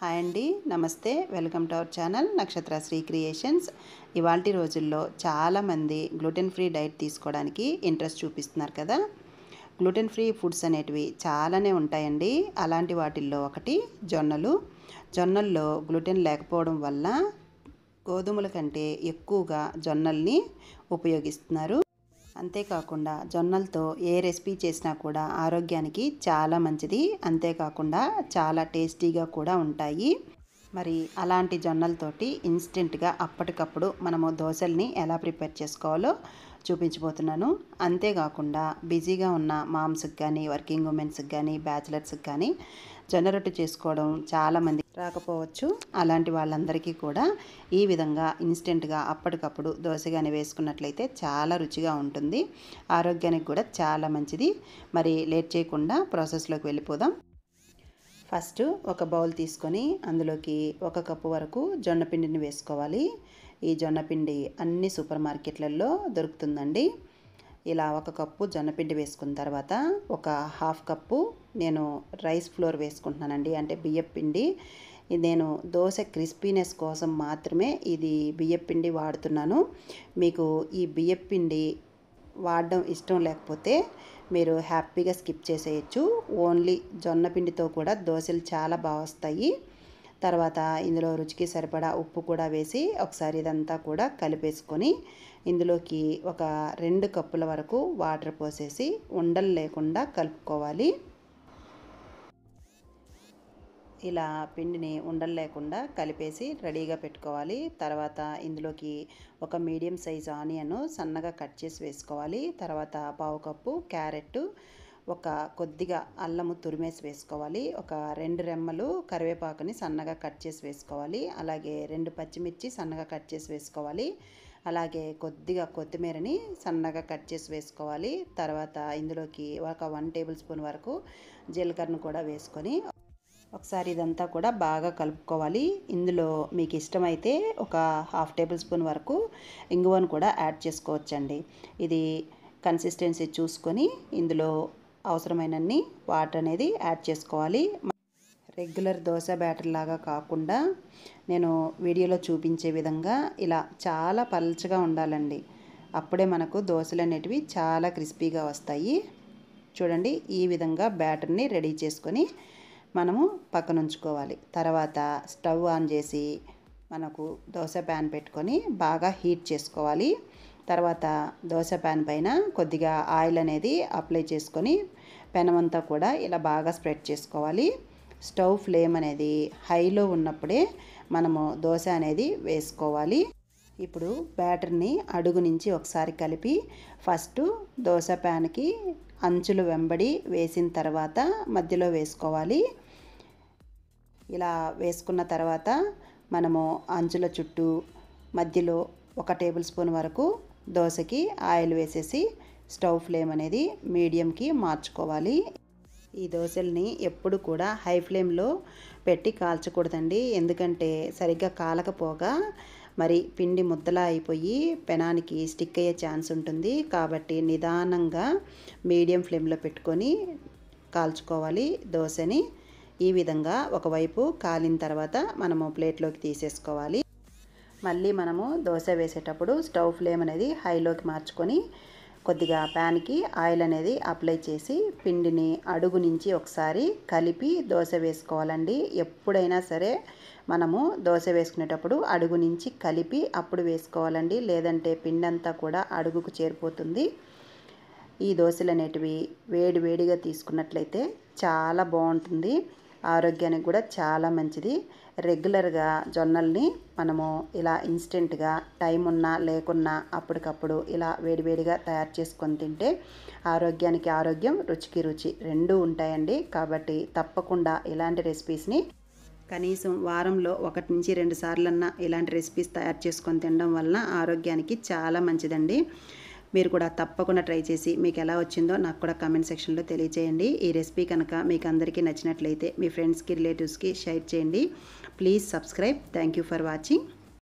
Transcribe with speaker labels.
Speaker 1: hi అండి నమస్తే welcome to our channel నక్షత్ర శ్రీ క్రియేషన్స్ ఇవాళ రోజుల్లో చాలామంది గ్లూటెన్ ఫ్రీ డైట్ తీసుకోవడానికి ఇంట్రెస్ట్ చూపిస్తున్నారు కదా గ్లూటెన్ ఫ్రీ ఫుడ్స్ అనేటివి చాలానే ఉంటాయండి అలాంటి వాటిల్లో ఒకటి జొన్నలు జొన్నల్లో గ్లూటెన్ లేకపోవడం వల్ల గోధుమల కంటే ఎక్కువగా జొన్నల్ని ఉపయోగిస్తున్నారు అంతేకాకుండా జొన్నలతో ఏ రెసిపీ చేసినా కూడా ఆరోగ్యానికి చాలా మంచిది అంతేకాకుండా చాలా టేస్టీగా కూడా ఉంటాయి మరి అలాంటి జొన్నలతోటి ఇన్స్టెంట్గా అప్పటికప్పుడు మనము దోశల్ని ఎలా ప్రిపేర్ చేసుకోవాలో చూపించబోతున్నాను అంతేకాకుండా బిజీగా ఉన్న మామ్స్కి కానీ వర్కింగ్ ఉమెన్స్కి కానీ బ్యాచిలర్స్కి కానీ జనరేట్ చేసుకోవడం చాలామంది రాకపోవచ్చు అలాంటి వాళ్ళందరికీ కూడా ఈ విధంగా ఇన్స్టెంట్గా అప్పటికప్పుడు దోశ కానీ వేసుకున్నట్లయితే చాలా రుచిగా ఉంటుంది ఆరోగ్యానికి కూడా చాలా మంచిది మరి లేట్ చేయకుండా ప్రాసెస్లోకి వెళ్ళిపోదాం ఫస్ట్ ఒక బౌల్ తీసుకొని అందులోకి ఒక కప్పు వరకు జొన్న పిండిని వేసుకోవాలి ఈ జొన్న పిండి అన్ని సూపర్ మార్కెట్లలో దొరుకుతుందండి ఇలా ఒక కప్పు జొన్నపిండి వేసుకున్న తర్వాత ఒక హాఫ్ కప్పు నేను రైస్ ఫ్లోర్ వేసుకుంటున్నానండి అంటే బియ్యపిండి నేను దోశ క్రిస్పీనెస్ కోసం మాత్రమే ఇది బియ్యపిండి వాడుతున్నాను మీకు ఈ బియ్యపిండి వాడడం ఇష్టం లేకపోతే మీరు హ్యాపీగా స్కిప్ చేసేయచ్చు ఓన్లీ జొన్న పిండితో కూడా దోశలు చాలా బాగా వస్తాయి తర్వాత ఇందులో రుచికి సరిపడా ఉప్పు కూడా వేసి ఒకసారి ఇదంతా కూడా కలిపేసుకొని ఇందులోకి ఒక రెండు కప్పుల వరకు వాటర్ పోసేసి ఉండలు లేకుండా కలుపుకోవాలి ఇలా పిండిని ఉండలు లేకుండా కలిపేసి రెడీగా పెట్టుకోవాలి తర్వాత ఇందులోకి ఒక మీడియం సైజ్ ఆనియన్ సన్నగా కట్ చేసి వేసుకోవాలి తర్వాత పావు కప్పు క్యారెట్ ఒక కొద్దిగా అల్లము తురిమేసి వేసుకోవాలి ఒక రెండు రెమ్మలు కరివేపాకుని సన్నగా కట్ చేసి వేసుకోవాలి అలాగే రెండు పచ్చిమిర్చి సన్నగా కట్ చేసి వేసుకోవాలి అలాగే కొద్దిగా కొత్తిమీరని సన్నగా కట్ చేసి వేసుకోవాలి తర్వాత ఇందులోకి ఒక వన్ టేబుల్ స్పూన్ వరకు జీలకర్రను కూడా వేసుకొని ఒకసారి ఇదంతా కూడా బాగా కలుపుకోవాలి ఇందులో మీకు ఇష్టమైతే ఒక హాఫ్ టేబుల్ స్పూన్ వరకు ఇంగువను కూడా యాడ్ చేసుకోవచ్చండి ఇది కన్సిస్టెన్సీ చూసుకొని ఇందులో అవసరమైనన్ని వాటర్ అనేది యాడ్ చేసుకోవాలి రెగ్యులర్ దోశ బ్యాటర్ లాగా కాకుండా నేను వీడియోలో చూపించే విధంగా ఇలా చాలా పల్చగా ఉండాలండి అప్పుడే మనకు దోశలు అనేటివి చాలా క్రిస్పీగా వస్తాయి చూడండి ఈ విధంగా బ్యాటర్ని రెడీ చేసుకొని మనము పక్కన ఉంచుకోవాలి తర్వాత స్టవ్ ఆన్ చేసి మనకు దోశ ప్యాన్ పెట్టుకొని బాగా హీట్ చేసుకోవాలి తర్వాత దోశ ప్యాన్ పైన కొద్దిగా ఆయిల్ అనేది అప్లై చేసుకొని పెనమంతా కూడా ఇలా బాగా స్ప్రెడ్ చేసుకోవాలి స్టవ్ ఫ్లేమ్ అనేది హైలో ఉన్నప్పుడే మనము దోశ అనేది వేసుకోవాలి ఇప్పుడు బ్యాటర్ని అడుగు నుంచి ఒకసారి కలిపి ఫస్ట్ దోశ ప్యాన్కి అంచులు వెంబడి వేసిన తర్వాత మధ్యలో వేసుకోవాలి ఇలా వేసుకున్న తర్వాత మనము అంచుల చుట్టూ మధ్యలో ఒక టేబుల్ స్పూన్ వరకు దోశకి ఆయిల్ వేసేసి స్టవ్ ఫ్లేమ్ అనేది మీడియంకి మార్చుకోవాలి ఈ దోశల్ని ఎప్పుడు కూడా హై ఫ్లేమ్లో పెట్టి కాల్చకూడదండి ఎందుకంటే సరిగ్గా కాలకపోగా మరి పిండి ముద్దలా అయిపోయి పెనానికి స్టిక్ అయ్యే ఛాన్స్ ఉంటుంది కాబట్టి నిదానంగా మీడియం ఫ్లేమ్లో పెట్టుకొని కాల్చుకోవాలి దోశని ఈ విధంగా ఒకవైపు కాలిన తర్వాత మనము ప్లేట్లోకి తీసేసుకోవాలి మళ్ళీ మనము దోశ వేసేటప్పుడు స్టవ్ ఫ్లేమ్ అనేది హైలోకి మార్చుకొని కొద్దిగా ప్యాన్కి ఆయిల్ అనేది అప్లై చేసి పిండిని అడుగు నుంచి ఒకసారి కలిపి దోశ వేసుకోవాలండి ఎప్పుడైనా సరే మనము దోశ వేసుకునేటప్పుడు అడుగు నుంచి కలిపి అప్పుడు వేసుకోవాలండి లేదంటే పిండి అంతా కూడా అడుగుకు చేరిపోతుంది ఈ దోశలు అనేటివి వేడి వేడిగా తీసుకున్నట్లయితే చాలా బాగుంటుంది ఆరోగ్యానికి కూడా చాలా మంచిది రెగ్యులర్గా జొన్నల్ని మనము ఇలా ఇన్స్టెంట్గా టైం ఉన్నా లేకున్నా అప్పటికప్పుడు ఇలా వేడివేడిగా తయారు చేసుకొని తింటే ఆరోగ్యానికి ఆరోగ్యం రుచికి రుచి రెండూ ఉంటాయండి కాబట్టి తప్పకుండా ఇలాంటి రెసిపీస్ని కనీసం వారంలో ఒకటి నుంచి రెండు సార్లన్నా ఇలాంటి రెసిపీస్ తయారు చేసుకొని తినడం వలన ఆరోగ్యానికి చాలా మంచిదండి మీరు కూడా తప్పకుండా ట్రై చేసి మీకు ఎలా వచ్చిందో నాకు కూడా కామెంట్ సెక్షన్లో తెలియజేయండి ఈ రెసిపీ కనుక మీకు అందరికీ నచ్చినట్లయితే మీ ఫ్రెండ్స్కి రిలేటివ్స్కి షేర్ చేయండి please subscribe thank for watching